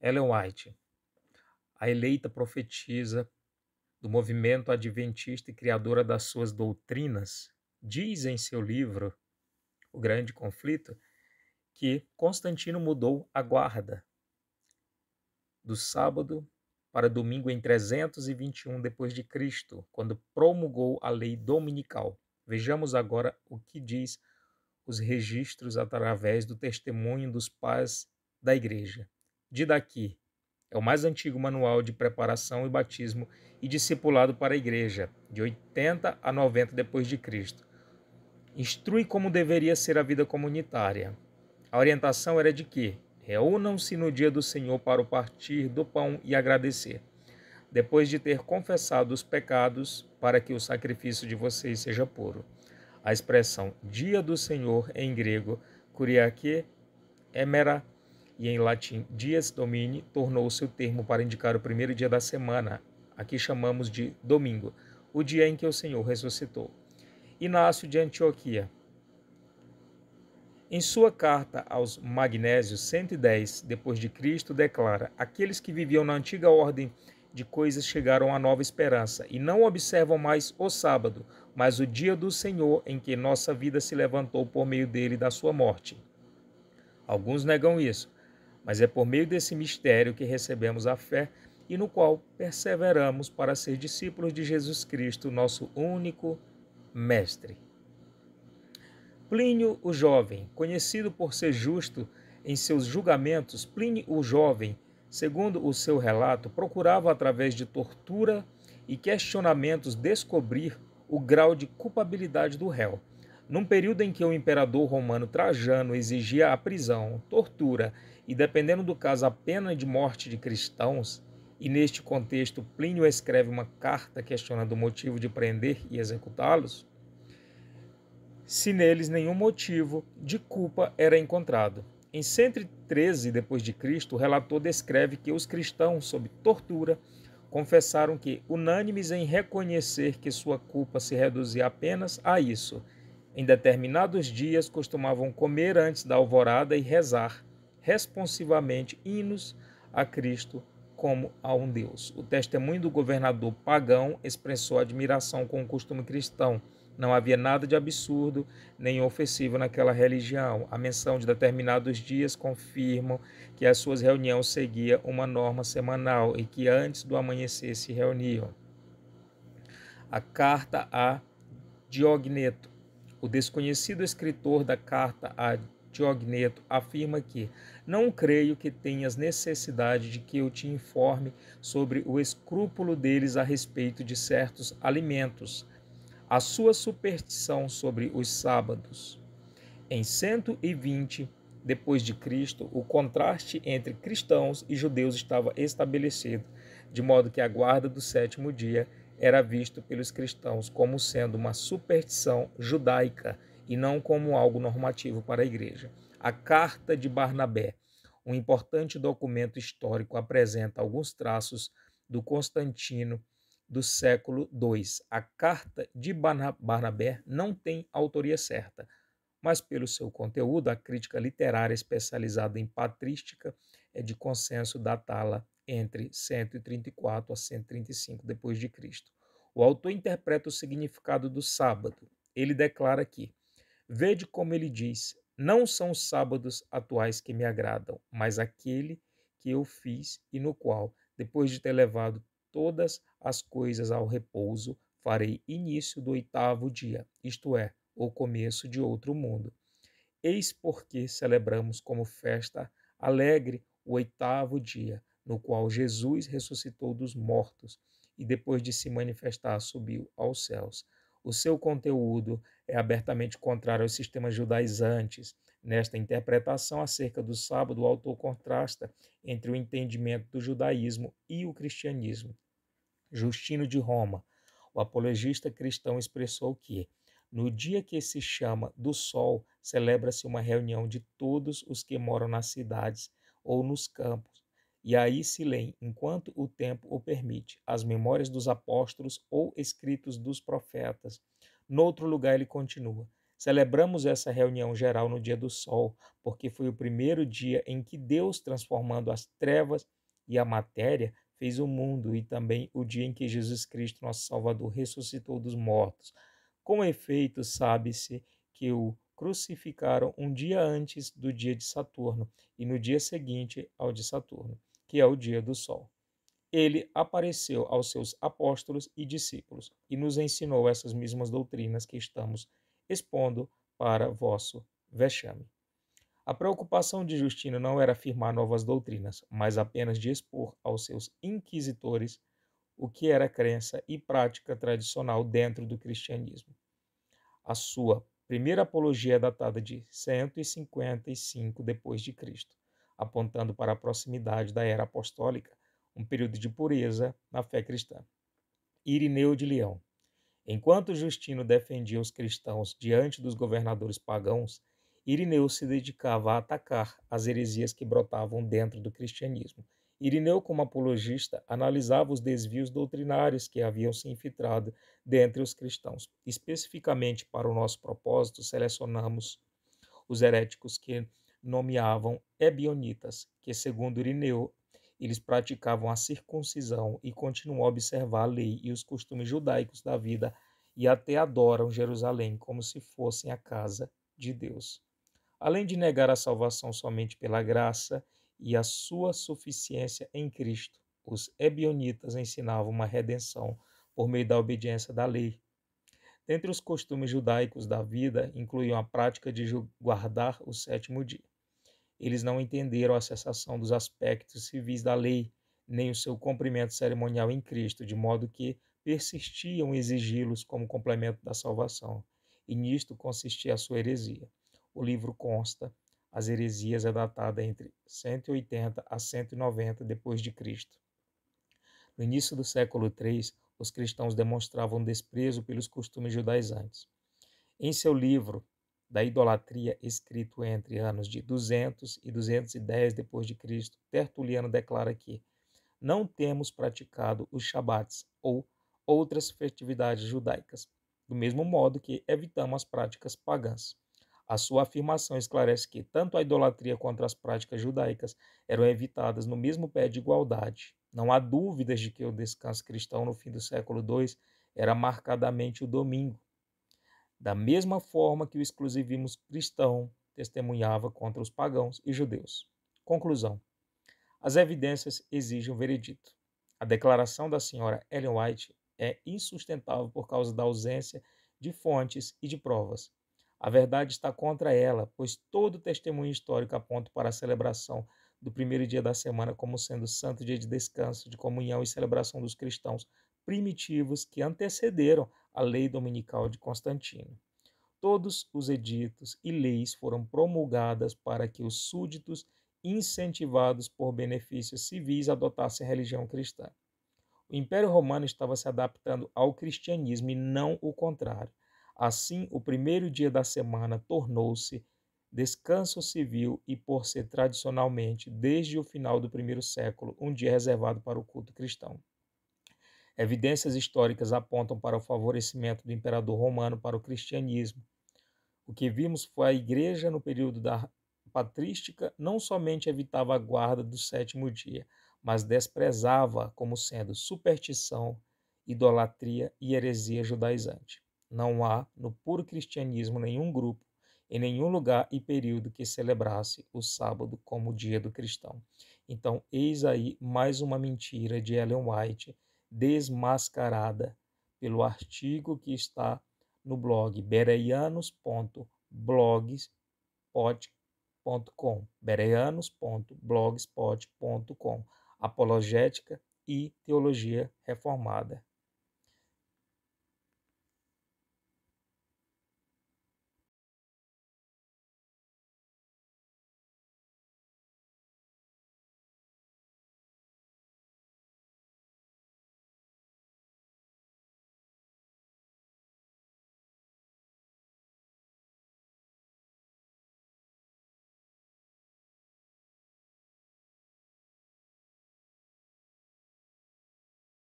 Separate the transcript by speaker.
Speaker 1: Ellen White, a eleita profetisa do movimento adventista e criadora das suas doutrinas, diz em seu livro O Grande Conflito que Constantino mudou a guarda do sábado para domingo em 321 depois de Cristo, quando promulgou a lei dominical. Vejamos agora o que diz os registros através do testemunho dos pais da igreja de Daqui. É o mais antigo manual de preparação e batismo e discipulado para a igreja, de 80 a 90 depois de Cristo. Instrui como deveria ser a vida comunitária. A orientação era de que reúnam-se no dia do Senhor para o partir do pão e agradecer, depois de ter confessado os pecados, para que o sacrifício de vocês seja puro. A expressão dia do Senhor em grego, kuriake, emera é e em latim dies domini tornou-se o termo para indicar o primeiro dia da semana, aqui chamamos de domingo, o dia em que o Senhor ressuscitou. Inácio de Antioquia. Em sua carta aos Magnésios 110 depois de Cristo declara: Aqueles que viviam na antiga ordem de coisas chegaram à nova esperança e não observam mais o sábado, mas o dia do Senhor em que nossa vida se levantou por meio dele da sua morte. Alguns negam isso, mas é por meio desse mistério que recebemos a fé e no qual perseveramos para ser discípulos de Jesus Cristo, nosso único Mestre. Plínio o Jovem, conhecido por ser justo em seus julgamentos, Plínio o Jovem, segundo o seu relato, procurava através de tortura e questionamentos descobrir o grau de culpabilidade do réu, num período em que o imperador romano Trajano exigia a prisão, tortura e, dependendo do caso, a pena de morte de cristãos, e neste contexto Plínio escreve uma carta questionando o motivo de prender e executá-los, se neles nenhum motivo de culpa era encontrado. Em 113 depois de Cristo, o relator descreve que os cristãos sob tortura confessaram que unânimes em reconhecer que sua culpa se reduzia apenas a isso, em determinados dias costumavam comer antes da alvorada e rezar responsivamente hinos a Cristo como a um Deus. O testemunho do governador pagão expressou admiração com o costume cristão. Não havia nada de absurdo nem ofensivo naquela religião. A menção de determinados dias confirma que as suas reuniões seguiam uma norma semanal e que antes do amanhecer se reuniam. A carta a Diogneto o desconhecido escritor da carta a Diogneto afirma que não creio que tenhas necessidade de que eu te informe sobre o escrúpulo deles a respeito de certos alimentos, a sua superstição sobre os sábados. Em 120 depois de Cristo, o contraste entre cristãos e judeus estava estabelecido, de modo que a guarda do sétimo dia era visto pelos cristãos como sendo uma superstição judaica e não como algo normativo para a igreja. A Carta de Barnabé, um importante documento histórico, apresenta alguns traços do Constantino do século II. A Carta de Barnabé não tem autoria certa, mas pelo seu conteúdo, a crítica literária especializada em patrística é de consenso datá-la entre 134 a 135 depois de Cristo. O autor interpreta o significado do sábado. Ele declara que: Vede como ele diz: Não são os sábados atuais que me agradam, mas aquele que eu fiz e no qual, depois de ter levado todas as coisas ao repouso, farei início do oitavo dia, isto é, o começo de outro mundo. Eis porque celebramos como festa alegre o oitavo dia, no qual Jesus ressuscitou dos mortos e depois de se manifestar subiu aos céus. O seu conteúdo é abertamente contrário aos sistemas judaizantes. Nesta interpretação acerca do sábado, o autor contrasta entre o entendimento do judaísmo e o cristianismo. Justino de Roma, o apologista cristão, expressou que, no dia que se chama do Sol, celebra-se uma reunião de todos os que moram nas cidades ou nos campos, e aí se leem, enquanto o tempo o permite, as memórias dos apóstolos ou escritos dos profetas. Noutro lugar ele continua: Celebramos essa reunião geral no dia do sol, porque foi o primeiro dia em que Deus, transformando as trevas e a matéria, fez o mundo e também o dia em que Jesus Cristo, nosso Salvador, ressuscitou dos mortos. Com efeito, sabe-se que o crucificaram um dia antes do dia de Saturno e no dia seguinte ao de Saturno que é o dia do sol. Ele apareceu aos seus apóstolos e discípulos e nos ensinou essas mesmas doutrinas que estamos expondo para vosso vexame. A preocupação de Justino não era afirmar novas doutrinas, mas apenas de expor aos seus inquisitores o que era crença e prática tradicional dentro do cristianismo. A sua primeira apologia é datada de 155 depois de Cristo apontando para a proximidade da era apostólica, um período de pureza na fé cristã. Irineu de Leão. Enquanto Justino defendia os cristãos diante dos governadores pagãos, Irineu se dedicava a atacar as heresias que brotavam dentro do cristianismo. Irineu, como apologista, analisava os desvios doutrinários que haviam se infiltrado dentre os cristãos. Especificamente para o nosso propósito, selecionamos os heréticos que nomeavam ebionitas, que, segundo Irineu, eles praticavam a circuncisão e continuam a observar a lei e os costumes judaicos da vida e até adoram Jerusalém como se fossem a casa de Deus. Além de negar a salvação somente pela graça e a sua suficiência em Cristo, os ebionitas ensinavam uma redenção por meio da obediência da lei. Dentre os costumes judaicos da vida, incluíam a prática de guardar o sétimo dia eles não entenderam a cessação dos aspectos civis da lei, nem o seu cumprimento cerimonial em Cristo, de modo que persistiam exigi-los como complemento da salvação. E nisto consistia a sua heresia. O livro consta, as heresias é datada entre 180 a 190 depois de Cristo. No início do século III, os cristãos demonstravam desprezo pelos costumes judaizantes. Em seu livro da idolatria escrito entre anos de 200 e 210 depois de Cristo, Tertuliano declara que não temos praticado os Shabbats ou outras festividades judaicas, do mesmo modo que evitamos as práticas pagãs. A sua afirmação esclarece que tanto a idolatria quanto as práticas judaicas eram evitadas no mesmo pé de igualdade. Não há dúvidas de que o descanso cristão no fim do século II era marcadamente o domingo, da mesma forma que o exclusivismo cristão testemunhava contra os pagãos e judeus. Conclusão: as evidências exigem o um veredito. A declaração da senhora Ellen White é insustentável por causa da ausência de fontes e de provas. A verdade está contra ela, pois todo testemunho histórico aponta para a celebração do primeiro dia da semana como sendo santo dia de descanso, de comunhão e celebração dos cristãos primitivos que antecederam a lei dominical de Constantino. Todos os editos e leis foram promulgadas para que os súditos, incentivados por benefícios civis, adotassem a religião cristã. O Império Romano estava se adaptando ao cristianismo e não o contrário. Assim, o primeiro dia da semana tornou-se descanso civil e, por ser tradicionalmente, desde o final do primeiro século, um dia reservado para o culto cristão. Evidências históricas apontam para o favorecimento do imperador romano para o cristianismo. O que vimos foi a igreja no período da patrística não somente evitava a guarda do sétimo dia, mas desprezava como sendo superstição, idolatria e heresia judaizante. Não há, no puro cristianismo, nenhum grupo, em nenhum lugar e período que celebrasse o sábado como o dia do cristão. Então, eis aí mais uma mentira de Ellen White desmascarada pelo artigo que está no blog bereianos.blogspot.com bereianos.blogspot.com Apologética e Teologia Reformada.